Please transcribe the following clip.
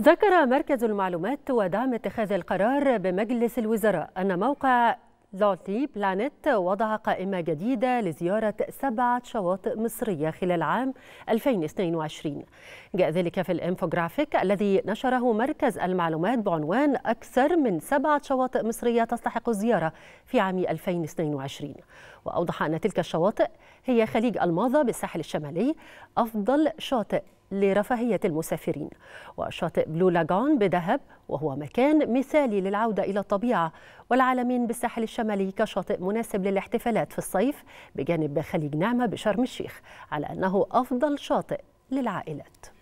ذكر مركز المعلومات ودعم اتخاذ القرار بمجلس الوزراء أن موقع لوتي بلانيت وضع قائمة جديدة لزيارة سبعة شواطئ مصرية خلال عام 2022 جاء ذلك في الانفوجرافيك الذي نشره مركز المعلومات بعنوان أكثر من سبعة شواطئ مصرية تستحق الزيارة في عام 2022 وأوضح أن تلك الشواطئ هي خليج الماظة بالساحل الشمالي أفضل شاطئ لرفاهية المسافرين وشاطئ بلو لاجون بدهب وهو مكان مثالي للعودة إلى الطبيعة والعالمين بالساحل الشمالي كشاطئ مناسب للاحتفالات في الصيف بجانب خليج نعمة بشرم الشيخ على أنه أفضل شاطئ للعائلات